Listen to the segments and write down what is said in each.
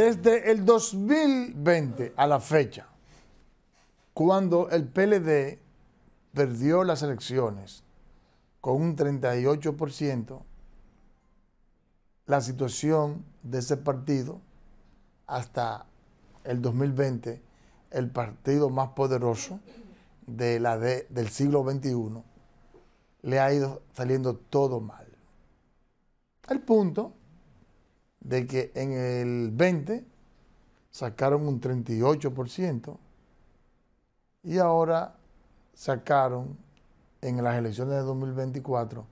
Desde el 2020 a la fecha, cuando el PLD perdió las elecciones con un 38%, la situación de ese partido hasta el 2020, el partido más poderoso de la del siglo XXI, le ha ido saliendo todo mal. El punto de que en el 20 sacaron un 38% y ahora sacaron en las elecciones de 2024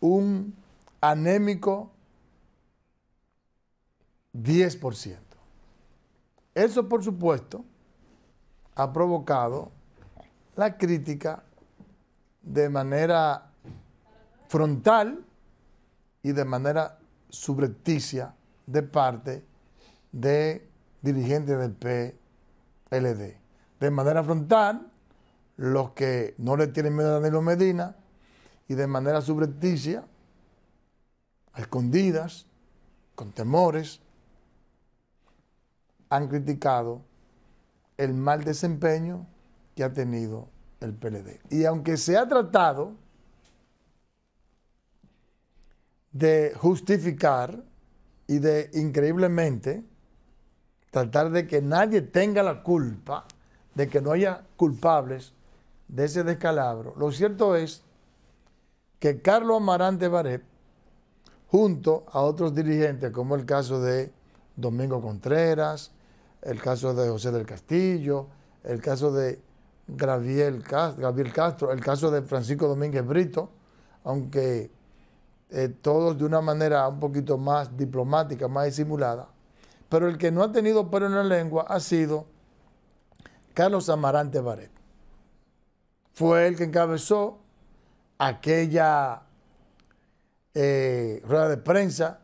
un anémico 10%. Eso, por supuesto, ha provocado la crítica de manera frontal y de manera subrepticia de parte de dirigentes del PLD. De manera frontal, los que no le tienen miedo a Danilo Medina y de manera subrepticia, escondidas, con temores, han criticado el mal desempeño que ha tenido el PLD. Y aunque se ha tratado de justificar y de increíblemente tratar de que nadie tenga la culpa, de que no haya culpables de ese descalabro. Lo cierto es que Carlos Amarante Baré, junto a otros dirigentes, como el caso de Domingo Contreras, el caso de José del Castillo, el caso de Gabriel Castro, el caso de Francisco Domínguez Brito, aunque eh, todos de una manera un poquito más diplomática, más disimulada. Pero el que no ha tenido pelo en la lengua ha sido Carlos Amarante Baret. Fue el que encabezó aquella eh, rueda de prensa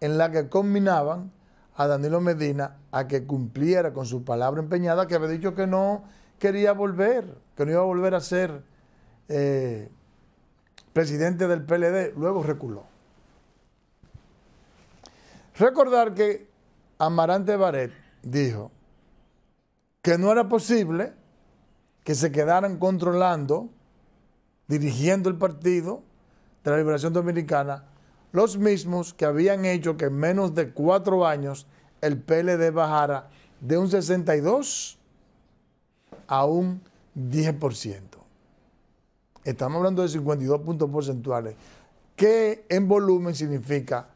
en la que combinaban a Danilo Medina a que cumpliera con su palabra empeñada, que había dicho que no quería volver, que no iba a volver a ser eh, presidente del PLD, luego reculó. Recordar que Amarante Baret dijo que no era posible que se quedaran controlando, dirigiendo el partido de la Liberación Dominicana, los mismos que habían hecho que en menos de cuatro años el PLD bajara de un 62 a un 10%. Estamos hablando de 52 puntos porcentuales, que en volumen significa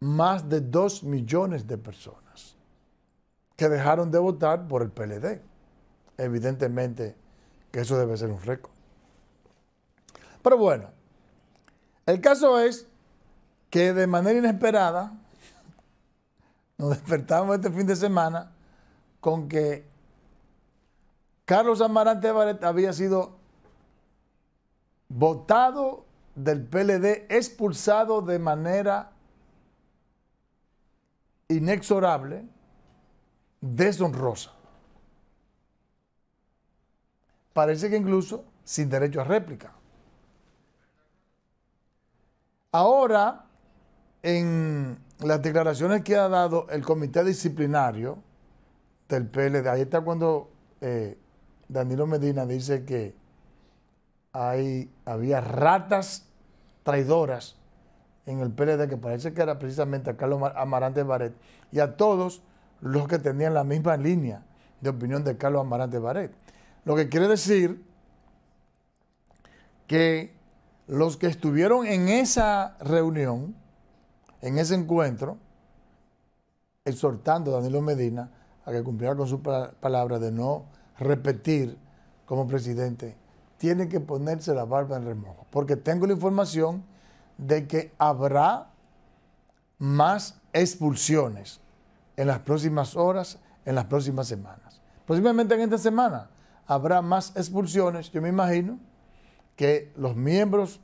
más de 2 millones de personas que dejaron de votar por el PLD. Evidentemente que eso debe ser un récord. Pero bueno, el caso es que de manera inesperada nos despertamos este fin de semana con que Carlos Amarante Barret había sido votado del PLD, expulsado de manera inexorable, deshonrosa. Parece que incluso sin derecho a réplica. Ahora, en las declaraciones que ha dado el comité disciplinario del PLD, ahí está cuando eh, Danilo Medina dice que hay, había ratas traidoras en el PLD, que parece que era precisamente a Carlos Amarante Baret, y a todos los que tenían la misma línea de opinión de Carlos Amarante Baret. Lo que quiere decir que los que estuvieron en esa reunión, en ese encuentro, exhortando a Danilo Medina a que cumpliera con su palabra de no repetir como presidente tiene que ponerse la barba en remojo, porque tengo la información de que habrá más expulsiones en las próximas horas, en las próximas semanas. Posiblemente en esta semana habrá más expulsiones, yo me imagino, que los miembros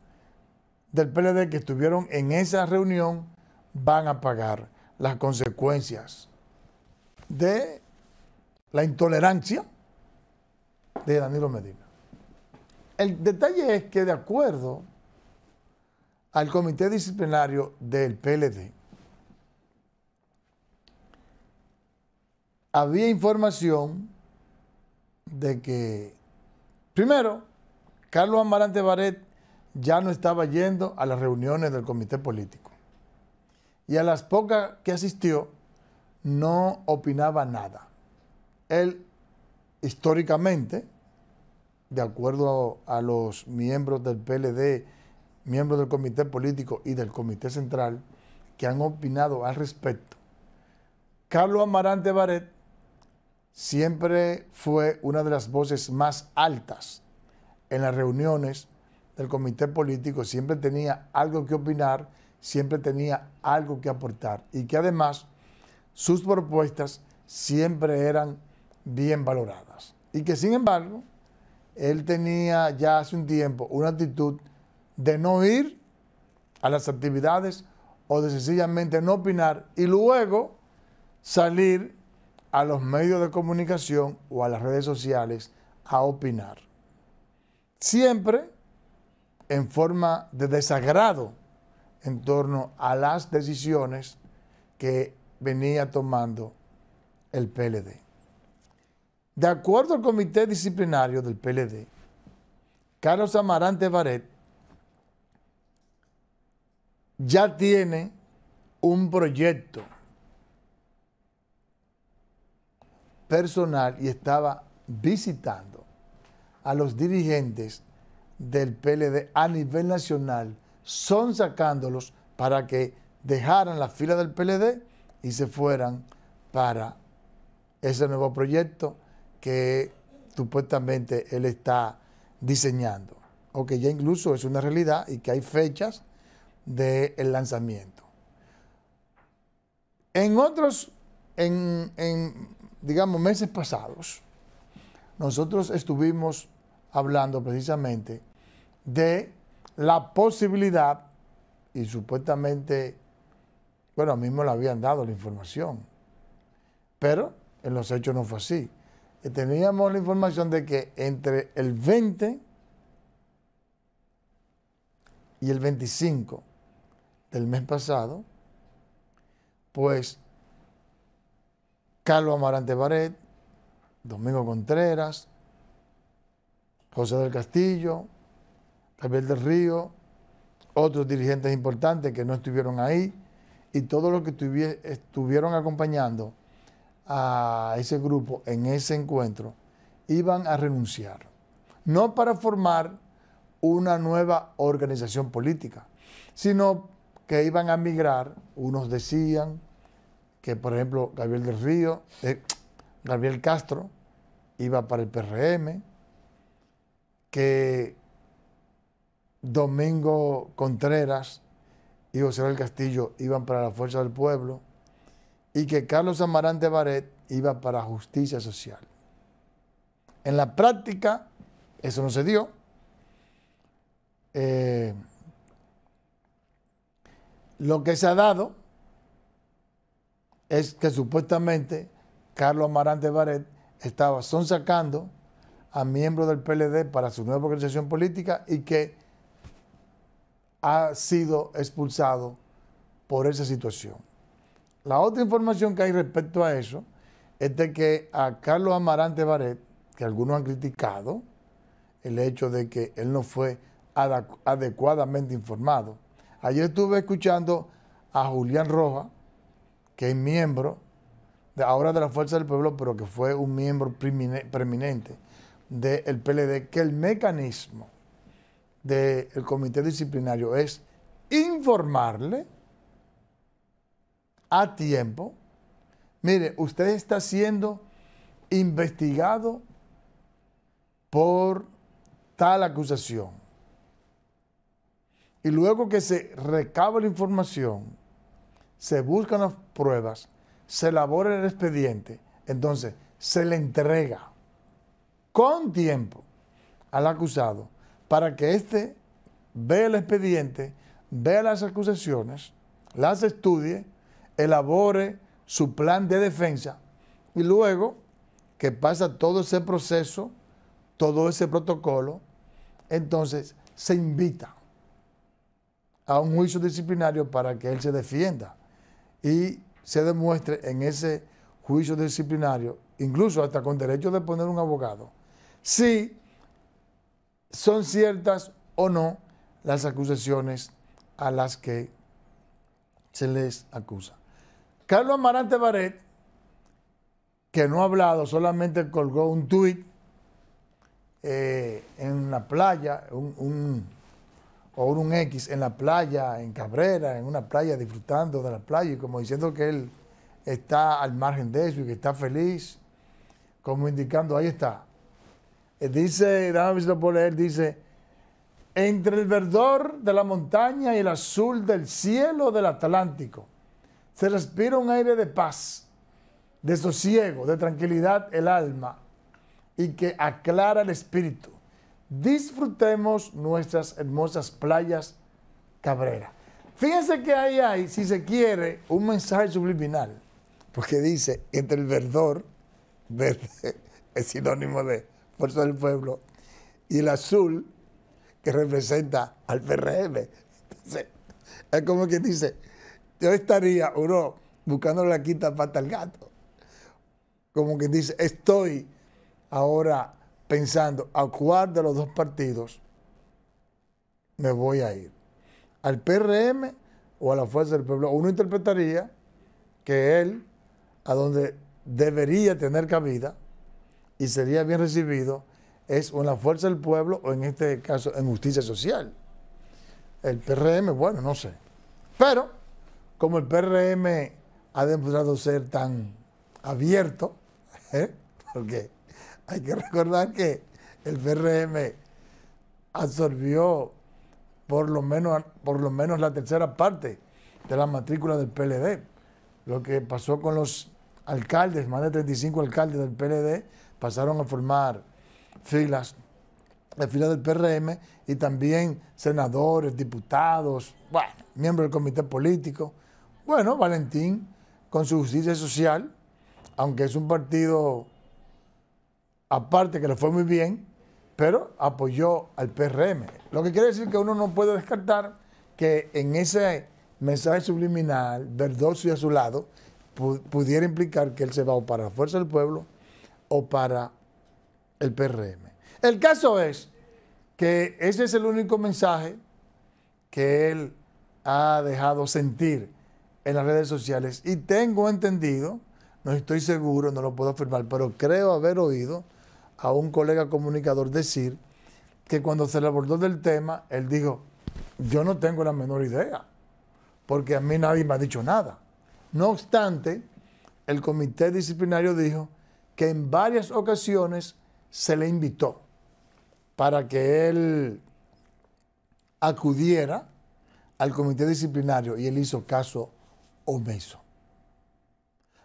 del PLD que estuvieron en esa reunión van a pagar las consecuencias de la intolerancia de Danilo Medina. El detalle es que de acuerdo al comité disciplinario del PLD, había información de que, primero, Carlos Amarante Baret ya no estaba yendo a las reuniones del comité político. Y a las pocas que asistió, no opinaba nada. Él, históricamente, de acuerdo a, los miembros del PLD, miembros del Comité Político y del Comité Central, que han opinado al respecto. Carlos Amarante Baret siempre fue una de las voces más altas en las reuniones del comité político, siempre tenía algo que opinar, siempre tenía algo que aportar y que además sus propuestas siempre eran bien valoradas. Y que sin embargo, él tenía ya hace un tiempo una actitud de no ir a las actividades o de sencillamente no opinar y luego salir a los medios de comunicación o a las redes sociales a opinar. Siempre en forma de desagrado en torno a las decisiones que venía tomando el PLD. De acuerdo al comité disciplinario del PLD, Carlos Amarante Baret ya tiene un proyecto personal y estaba visitando a los dirigentes del PLD a nivel nacional, son sacándolos para que dejaran la fila del PLD y se fueran para ese nuevo proyecto que supuestamente él está diseñando, o que ya incluso es una realidad y que hay fechas del lanzamiento. En otros, en, en, digamos, meses pasados, nosotros estuvimos hablando precisamente de la posibilidad, y supuestamente, bueno, mismo le habían dado la información, pero en los hechos no fue así teníamos la información de que entre el 20 y el 25 del mes pasado, pues Carlos Amarante Baret, Domingo Contreras, José del Castillo, Javier del Río, otros dirigentes importantes que no estuvieron ahí y todos los que estuvieron acompañando a ese grupo en ese encuentro iban a renunciar, no para formar una nueva organización política, sino que iban a migrar, unos decían que por ejemplo Gabriel del Río, eh, Gabriel Castro iba para el PRM, que Domingo Contreras y José del Castillo iban para la Fuerza del Pueblo, y que Carlos Amarante Barret iba para justicia social. En la práctica, eso no se dio. Eh, lo que se ha dado es que supuestamente Carlos Amarante Barret estaba sonsacando a miembros del PLD para su nueva organización política y que ha sido expulsado por esa situación. La otra información que hay respecto a eso es de que a Carlos Amarante Baret, que algunos han criticado el hecho de que él no fue adecuadamente informado. Ayer estuve escuchando a Julián Roja, que es miembro de, ahora de la Fuerza del Pueblo, pero que fue un miembro preeminente del PLD, que el mecanismo del comité disciplinario es informarle a tiempo, mire, usted está siendo investigado por tal acusación. Y luego que se recaba la información, se buscan las pruebas, se elabora el expediente, entonces se le entrega con tiempo al acusado para que éste vea el expediente, vea las acusaciones, las estudie elabore su plan de defensa y luego que pasa todo ese proceso, todo ese protocolo, entonces se invita a un juicio disciplinario para que él se defienda y se demuestre en ese juicio disciplinario, incluso hasta con derecho de poner un abogado, si son ciertas o no las acusaciones a las que se les acusa. Carlos Amarante Baret, que no ha hablado, solamente colgó un tuit eh, en la playa, un, o un X, en la playa, en Cabrera, en una playa, disfrutando de la playa, y como diciendo que él está al margen de eso y que está feliz, como indicando, ahí está. Eh, dice, dame si lo leer, dice, entre el verdor de la montaña y el azul del cielo del Atlántico se respira un aire de paz, de sosiego, de tranquilidad el alma y que aclara el espíritu. Disfrutemos nuestras hermosas playas Cabrera. Fíjense que ahí hay, si se quiere, un mensaje subliminal, porque dice, entre el verdor, verde, es sinónimo de fuerza del pueblo, y el azul, que representa al PRM. es como que dice, yo estaría uno buscando la quinta pata al gato. Como que dice, estoy ahora pensando a cuál de los dos partidos me voy a ir. ¿Al PRM o a la Fuerza del Pueblo? Uno interpretaría que él, a donde debería tener cabida y sería bien recibido, es en la Fuerza del Pueblo o en este caso en Justicia Social. El PRM, bueno, no sé. Pero como el PRM ha demostrado ser tan abierto, ¿eh? porque hay que recordar que el PRM absorbió por lo menos, por lo menos la tercera parte de la matrícula del PLD. Lo que pasó con los alcaldes, más de 35 alcaldes del PLD pasaron a formar filas la fila del PRM y también senadores, diputados, miembros del comité político. Bueno, Valentín, con su justicia social, aunque es un partido aparte que le fue muy bien, pero apoyó al PRM. Lo que quiere decir que uno no puede descartar que en ese mensaje subliminal, verdoso y a su lado, pudiera implicar que él se va o para la Fuerza del Pueblo o para el PRM. El caso es que ese es el único mensaje que él ha dejado sentir en las redes sociales. Y tengo entendido, no estoy seguro, no lo puedo afirmar, pero creo haber oído a un colega comunicador decir que cuando se le abordó del tema, él dijo, yo no tengo la menor idea, porque a mí nadie me ha dicho nada. No obstante, el comité disciplinario dijo que en varias ocasiones se le invitó para que él acudiera al comité disciplinario y él hizo caso omiso.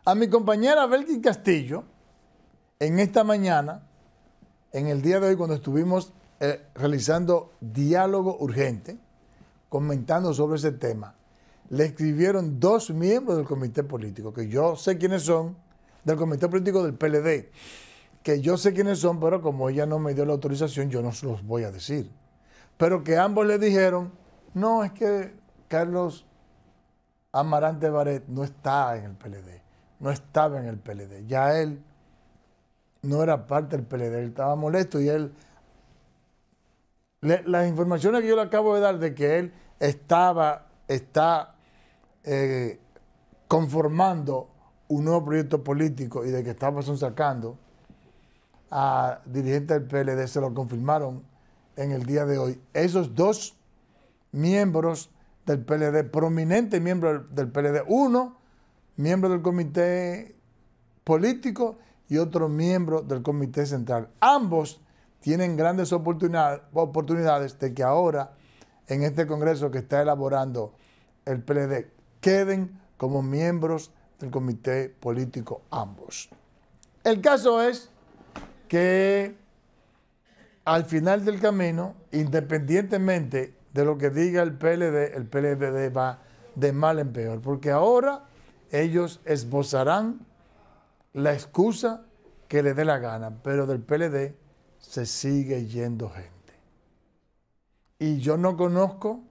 A mi compañera Belkin Castillo, en esta mañana, en el día de hoy cuando estuvimos eh, realizando diálogo urgente, comentando sobre ese tema, le escribieron dos miembros del comité político, que yo sé quiénes son, del comité político del PLD que yo sé quiénes son, pero como ella no me dio la autorización, yo no se los voy a decir. Pero que ambos le dijeron, no, es que Carlos Amarante Baret no está en el PLD, no estaba en el PLD, ya él no era parte del PLD, él estaba molesto y él, las informaciones que yo le acabo de dar de que él estaba, está eh, conformando un nuevo proyecto político y de que estaba sacando a dirigente del PLD, se lo confirmaron en el día de hoy. Esos dos miembros del PLD, prominente miembro del PLD, uno miembro del comité político y otro miembro del comité central. Ambos tienen grandes oportunidades de que ahora, en este Congreso que está elaborando el PLD, queden como miembros del comité político ambos. El caso es que al final del camino, independientemente de lo que diga el PLD, el PLD va de mal en peor, porque ahora ellos esbozarán la excusa que le dé la gana, pero del PLD se sigue yendo gente. Y yo no conozco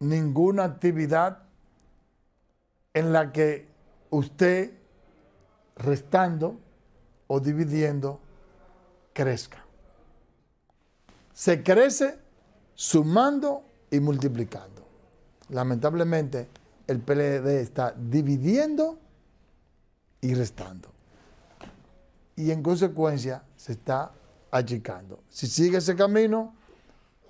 ninguna actividad en la que usted, restando, o dividiendo crezca. Se crece sumando y multiplicando. Lamentablemente, el PLD está dividiendo y restando. Y en consecuencia, se está achicando. Si sigue ese camino,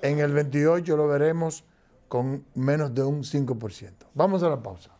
en el 28 lo veremos con menos de un 5%. Vamos a la pausa.